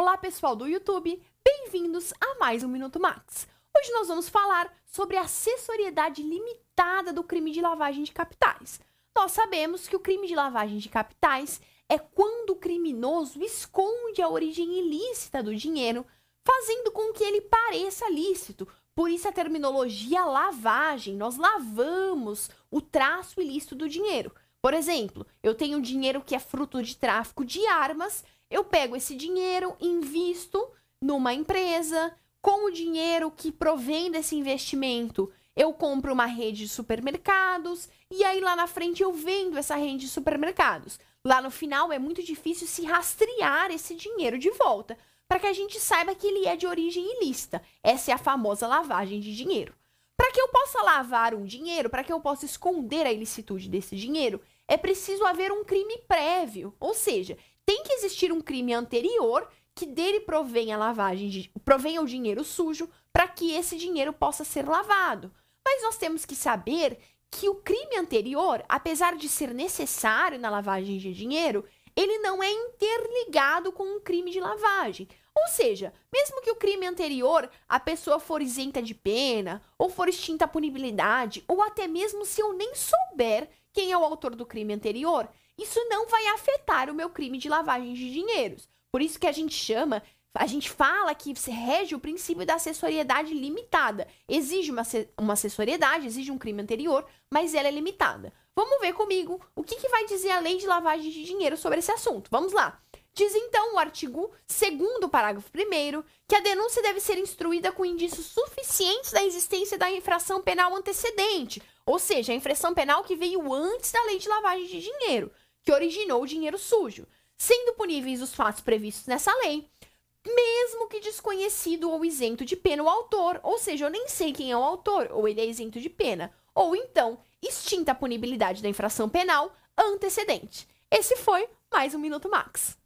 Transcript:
Olá, pessoal do YouTube, bem-vindos a mais um Minuto Max. Hoje nós vamos falar sobre a acessoriedade limitada do crime de lavagem de capitais. Nós sabemos que o crime de lavagem de capitais é quando o criminoso esconde a origem ilícita do dinheiro, fazendo com que ele pareça lícito. Por isso a terminologia lavagem, nós lavamos o traço ilícito do dinheiro. Por exemplo, eu tenho dinheiro que é fruto de tráfico de armas eu pego esse dinheiro, invisto numa empresa, com o dinheiro que provém desse investimento, eu compro uma rede de supermercados e aí lá na frente eu vendo essa rede de supermercados. Lá no final é muito difícil se rastrear esse dinheiro de volta, para que a gente saiba que ele é de origem ilícita. Essa é a famosa lavagem de dinheiro. Para que eu possa lavar um dinheiro, para que eu possa esconder a ilicitude desse dinheiro, é preciso haver um crime prévio. Ou seja, tem que existir um crime anterior que dele provenha a lavagem, de, o dinheiro sujo para que esse dinheiro possa ser lavado. Mas nós temos que saber que o crime anterior, apesar de ser necessário na lavagem de dinheiro, ele não é interligado com um crime de lavagem. Ou seja, mesmo que o crime anterior a pessoa for isenta de pena, ou for extinta a punibilidade, ou até mesmo se eu nem souber quem é o autor do crime anterior, isso não vai afetar o meu crime de lavagem de dinheiros. Por isso que a gente chama, a gente fala que se rege o princípio da assessoriedade limitada. Exige uma, uma assessoriedade, exige um crime anterior, mas ela é limitada. Vamos ver comigo o que, que vai dizer a lei de lavagem de dinheiro sobre esse assunto. Vamos lá. Diz então o artigo 2 parágrafo 1 que a denúncia deve ser instruída com indícios suficientes da existência da infração penal antecedente, ou seja, a infração penal que veio antes da lei de lavagem de dinheiro, que originou o dinheiro sujo, sendo puníveis os fatos previstos nessa lei, mesmo que desconhecido ou isento de pena o autor, ou seja, eu nem sei quem é o autor, ou ele é isento de pena, ou então extinta a punibilidade da infração penal antecedente. Esse foi mais um Minuto Max.